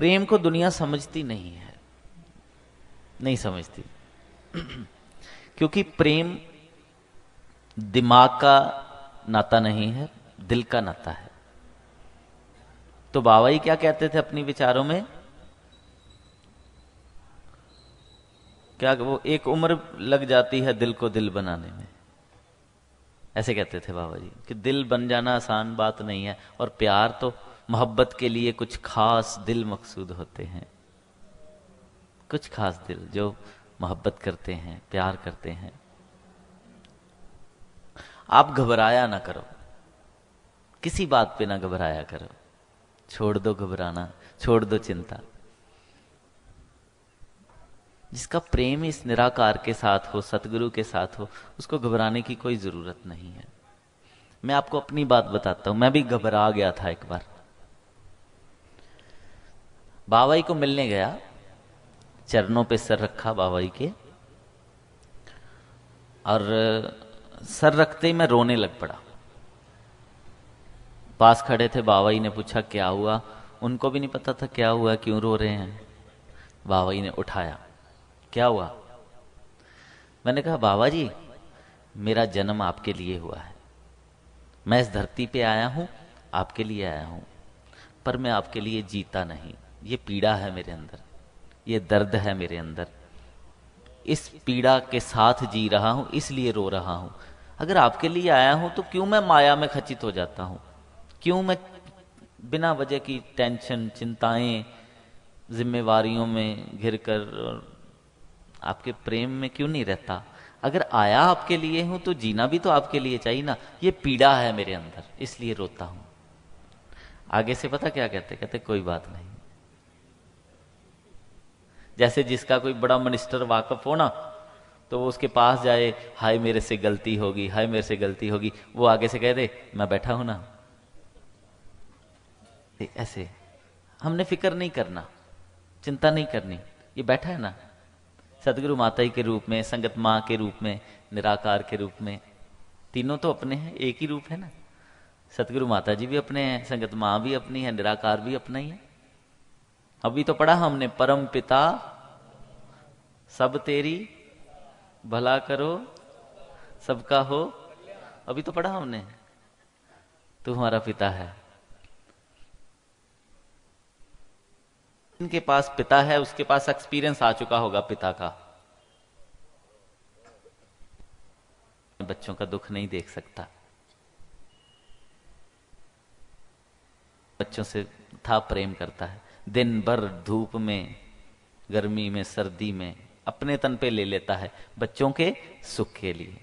प्रेम को दुनिया समझती नहीं है नहीं समझती क्योंकि प्रेम दिमाग का नाता नहीं है दिल का नाता है तो बाबा ही क्या कहते थे अपनी विचारों में क्या वो एक उम्र लग जाती है दिल को दिल बनाने में ऐसे कहते थे बाबा जी कि दिल बन जाना आसान बात नहीं है और प्यार तो मोहब्बत के लिए कुछ खास दिल मकसूद होते हैं कुछ खास दिल जो मोहब्बत करते हैं प्यार करते हैं आप घबराया ना करो किसी बात पे ना घबराया करो छोड़ दो घबराना छोड़ दो चिंता जिसका प्रेम इस निराकार के साथ हो सतगुरु के साथ हो उसको घबराने की कोई जरूरत नहीं है मैं आपको अपनी बात बताता हूं मैं भी घबरा गया था एक बार बाबाई को मिलने गया चरणों पे सर रखा बाबाई के और सर रखते ही मैं रोने लग पड़ा पास खड़े थे बाबाई ने पूछा क्या हुआ उनको भी नहीं पता था क्या हुआ क्यों रो रहे हैं बाबाई ने उठाया क्या हुआ मैंने कहा बाबा जी मेरा जन्म आपके लिए हुआ है मैं इस धरती पे आया हूं आपके लिए आया हूं पर मैं आपके लिए जीता नहीं ये पीड़ा है मेरे अंदर ये दर्द है मेरे अंदर इस पीड़ा के साथ जी रहा हूं इसलिए रो रहा हूं अगर आपके लिए आया हूं तो क्यों मैं माया में खचित हो जाता हूं क्यों मैं बिना वजह की टेंशन चिंताएं जिम्मेवारियों में घिर कर आपके प्रेम में क्यों नहीं रहता अगर आया आपके लिए हूं तो जीना भी तो आपके लिए चाहिए ना ये पीड़ा है मेरे अंदर इसलिए रोता हूं आगे से पता क्या कहते कहते कोई बात नहीं जैसे जिसका कोई बड़ा मिनिस्टर वाकफ हो ना तो वो उसके पास जाए हाय मेरे से गलती होगी हाय मेरे से गलती होगी वो आगे से कह दे मैं बैठा हूं ना ऐसे हमने फिक्र नहीं करना चिंता नहीं करनी ये बैठा है ना सदगुरु माता के रूप में संगत माँ के रूप में निराकार के रूप में तीनों तो अपने हैं एक ही रूप है ना सतगुरु माता जी भी अपने हैं संगत माँ भी अपनी है निराकार भी अपना ही है अभी तो पढ़ा हमने परम पिता सब तेरी भला करो सबका हो अभी तो पढ़ा हमने तू हमारा पिता है इनके पास पिता है उसके पास एक्सपीरियंस आ चुका होगा पिता का बच्चों का दुख नहीं देख सकता बच्चों से था प्रेम करता है दिन भर धूप में गर्मी में सर्दी में अपने तन पे ले लेता है बच्चों के सुख के लिए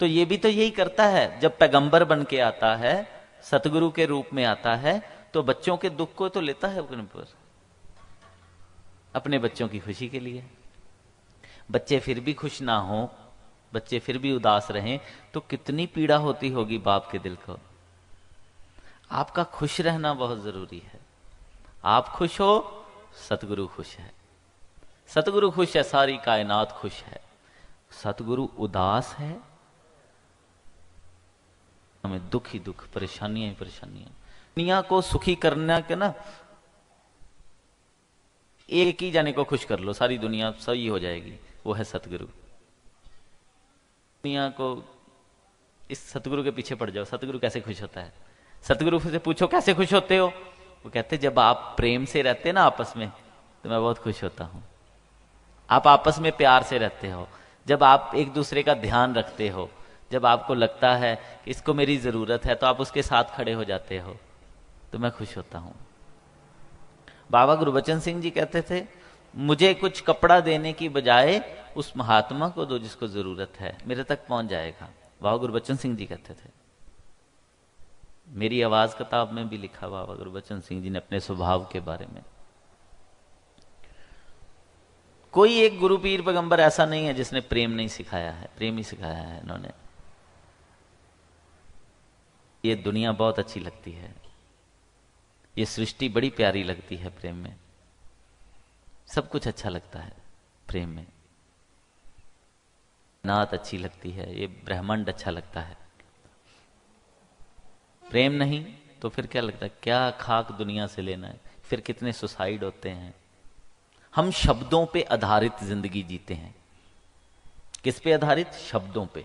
तो ये भी तो यही करता है जब पैगंबर बन के आता है सतगुरु के रूप में आता है तो बच्चों के दुख को तो लेता है अपने पर अपने बच्चों की खुशी के लिए बच्चे फिर भी खुश ना हो बच्चे फिर भी उदास रहें तो कितनी पीड़ा होती होगी बाप के दिल को आपका खुश रहना बहुत जरूरी है आप खुश हो सतगुरु खुश है सतगुरु खुश है सारी कायनात खुश है सतगुरु उदास है हमें दुख ही दुख परेशानियां ही परेशानियां दुनिया को सुखी करना के ना एक ही जाने को खुश कर लो सारी दुनिया सही हो जाएगी वो है सतगुरु दुनिया को इस सतगुरु के पीछे पड़ जाओ सतगुरु कैसे खुश होता है सतगुरु से पूछो कैसे खुश होते हो वो कहते जब आप प्रेम से रहते ना आपस में तो मैं बहुत खुश होता हूँ आप आपस में प्यार से रहते हो जब आप एक दूसरे का ध्यान रखते हो जब आपको लगता है कि इसको मेरी ज़रूरत है तो आप उसके साथ खड़े हो जाते हो तो मैं खुश होता हूं बाबा गुरुबचन सिंह जी कहते थे मुझे कुछ कपड़ा देने की बजाय उस महात्मा को दो जिसको ज़रूरत है मेरे तक पहुंच जाएगा बाबा गुरुबचन सिंह जी कहते थे मेरी आवाज किताब में भी लिखा हुआ बाबा गुरबचन सिंह जी ने अपने स्वभाव के बारे में कोई एक गुरु पीर पैगंबर ऐसा नहीं है जिसने प्रेम नहीं सिखाया है प्रेम ही सिखाया है इन्होंने ये दुनिया बहुत अच्छी लगती है ये सृष्टि बड़ी प्यारी लगती है प्रेम में सब कुछ अच्छा लगता है प्रेम में नात अच्छी लगती है ये ब्रह्मांड अच्छा लगता है प्रेम नहीं तो फिर क्या लगता है क्या खाक दुनिया से लेना है फिर कितने सुसाइड होते हैं हम शब्दों पे आधारित जिंदगी जीते हैं किस पे आधारित शब्दों पे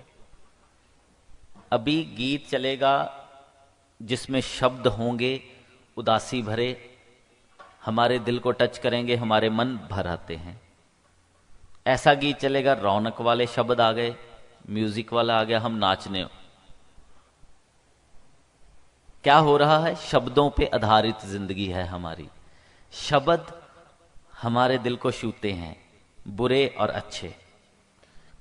अभी गीत चलेगा जिसमें शब्द होंगे उदासी भरे हमारे दिल को टच करेंगे हमारे मन भर आते हैं ऐसा गीत चलेगा रौनक वाले शब्द आ गए म्यूजिक वाला आ गया हम नाचने क्या हो रहा है शब्दों पे आधारित जिंदगी है हमारी शब्द हमारे दिल को छूते हैं बुरे और अच्छे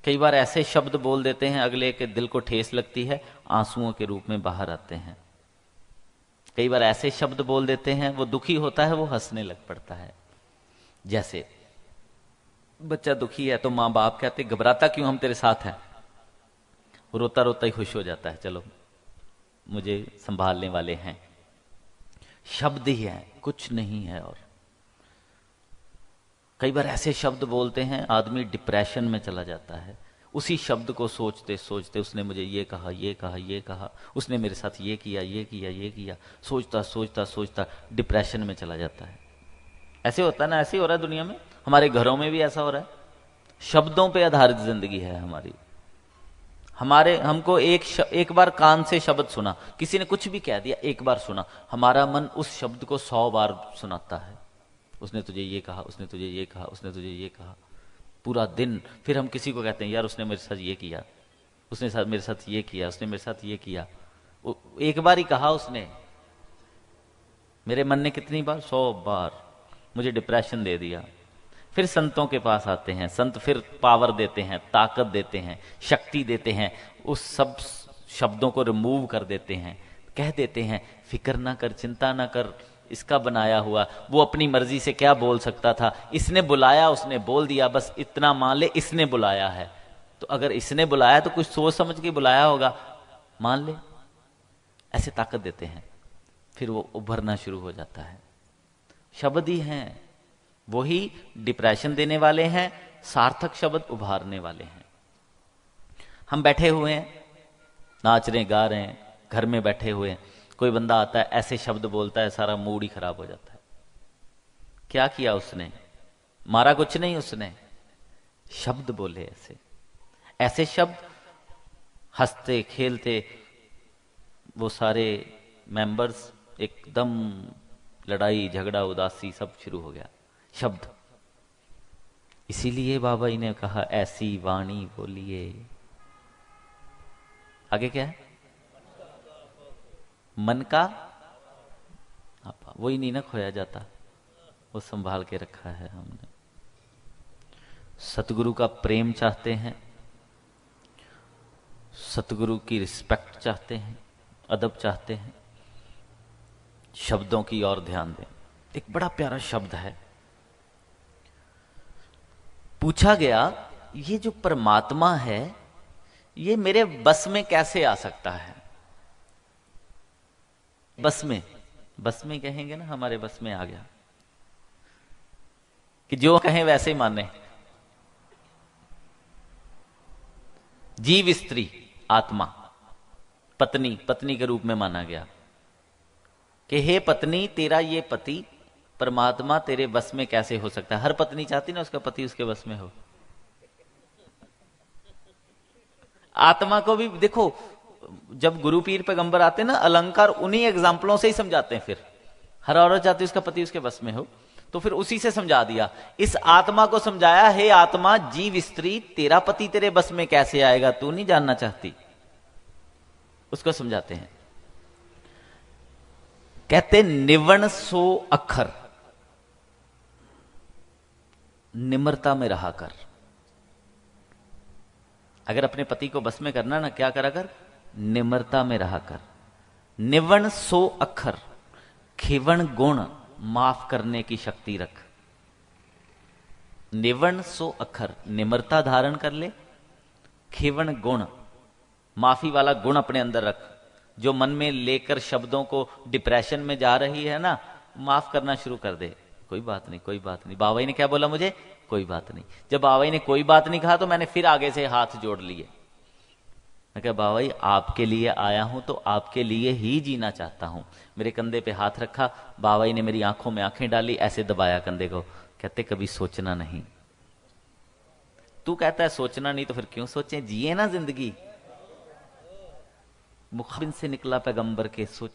कई बार ऐसे शब्द बोल देते हैं अगले के दिल को ठेस लगती है आंसुओं के रूप में बाहर आते हैं कई बार ऐसे शब्द बोल देते हैं वो दुखी होता है वो हंसने लग पड़ता है जैसे बच्चा दुखी है तो माँ बाप कहते घबराता क्यों हम तेरे साथ हैं रोता रोता ही खुश हो जाता है चलो मुझे संभालने वाले हैं शब्द ही है कुछ नहीं है और कई बार ऐसे शब्द बोलते हैं आदमी डिप्रेशन में चला जाता है उसी शब्द को सोचते सोचते उसने मुझे ये कहा ये कहा ये कहा उसने मेरे साथ ये किया ये किया ये किया सोचता सोचता सोचता डिप्रेशन में चला जाता है ऐसे होता है ना ऐसे हो रहा है दुनिया में हमारे घरों में भी ऐसा हो रहा है शब्दों पे आधारित जिंदगी है हमारी हमारे हमको एक एक बार कान से शब्द सुना किसी ने कुछ भी कह दिया एक बार सुना हमारा मन उस शब्द को सौ बार सुनाता है उसने तुझे ये कहा उसने तुझे ये कहा उसने तुझे ये कहा पूरा दिन फिर हम किसी को कहते हैं यार उसने मेरे साथ ये किया उसने साथ मेरे साथ ये किया उसने मेरे साथ ये किया एक बार ही कहा उसने मेरे मन ने कितनी बार सौ बार मुझे डिप्रेशन दे दिया फिर संतों के पास आते हैं संत फिर पावर देते हैं ताकत देते हैं शक्ति देते हैं उस सब शब्दों को रिमूव कर देते हैं कह देते हैं फिक्र ना कर चिंता ना कर इसका बनाया हुआ वो अपनी मर्जी से क्या बोल सकता था इसने बुलाया उसने बोल दिया बस इतना मान ले इसने बुलाया है तो अगर इसने बुलाया तो कुछ सोच समझ के बुलाया होगा मान ले ऐसे ताकत देते हैं फिर वो उभरना शुरू हो जाता है शब्द ही हैं वही डिप्रेशन देने वाले हैं सार्थक शब्द उभारने वाले हैं हम बैठे हुए हैं नाच रहे गा रहे हैं घर में बैठे हुए हैं कोई बंदा आता है ऐसे शब्द बोलता है सारा मूड ही खराब हो जाता है क्या किया उसने मारा कुछ नहीं उसने शब्द बोले ऐसे ऐसे शब्द हंसते खेलते वो सारे मेंबर्स एकदम लड़ाई झगड़ा उदासी सब शुरू हो गया शब्द इसीलिए बाबा जी ने कहा ऐसी वाणी बोलिए आगे क्या है मन का आपा वही नहीं ना खोया जाता वो संभाल के रखा है हमने सतगुरु का प्रेम चाहते हैं सतगुरु की रिस्पेक्ट चाहते हैं अदब चाहते हैं शब्दों की ओर ध्यान दें एक बड़ा प्यारा शब्द है पूछा गया ये जो परमात्मा है ये मेरे बस में कैसे आ सकता है बस में बस में कहेंगे ना हमारे बस में आ गया कि जो कहें वैसे ही माने जीव स्त्री आत्मा पत्नी पत्नी के रूप में माना गया कि हे पत्नी तेरा ये पति परमात्मा तेरे बस में कैसे हो सकता है हर पत्नी चाहती ना उसका पति उसके बस में हो आत्मा को भी देखो जब गुरु पीर पैगंबर आते ना अलंकार उन्हीं एग्जाम्पलों से ही समझाते हैं फिर हर औरत चाहती उसका पति उसके बस में हो तो फिर उसी से समझा दिया इस आत्मा को समझाया हे आत्मा जीव स्त्री तेरा पति तेरे बस में कैसे आएगा तू नहीं जानना चाहती उसको समझाते हैं कहते निवन सो अखर निम्रता में रहा कर अगर अपने पति को बस में करना ना क्या करा कर निम्रता में रहा कर निवण सो अखर खिवण गुण माफ करने की शक्ति रख निवण सो अखर निम्रता धारण कर ले खिवण गुण माफी वाला गुण अपने अंदर रख जो मन में लेकर शब्दों को डिप्रेशन में जा रही है ना माफ करना शुरू कर दे कोई बात नहीं कोई बात नहीं बाबाई ने क्या बोला मुझे कोई बात नहीं जब बाबाई ने कोई बात नहीं कहा तो मैंने फिर आगे से हाथ जोड़ लिए मैं कहा बाबाई आपके लिए आया हूं तो आपके लिए ही जीना चाहता हूं मेरे कंधे पे हाथ रखा बाबाई ने मेरी आंखों में आंखें डाली ऐसे दबाया कंधे को कहते कभी सोचना नहीं तू कहता है सोचना नहीं तो फिर क्यों सोचे जिए ना जिंदगी मुखबिन से निकला पैगंबर के सोच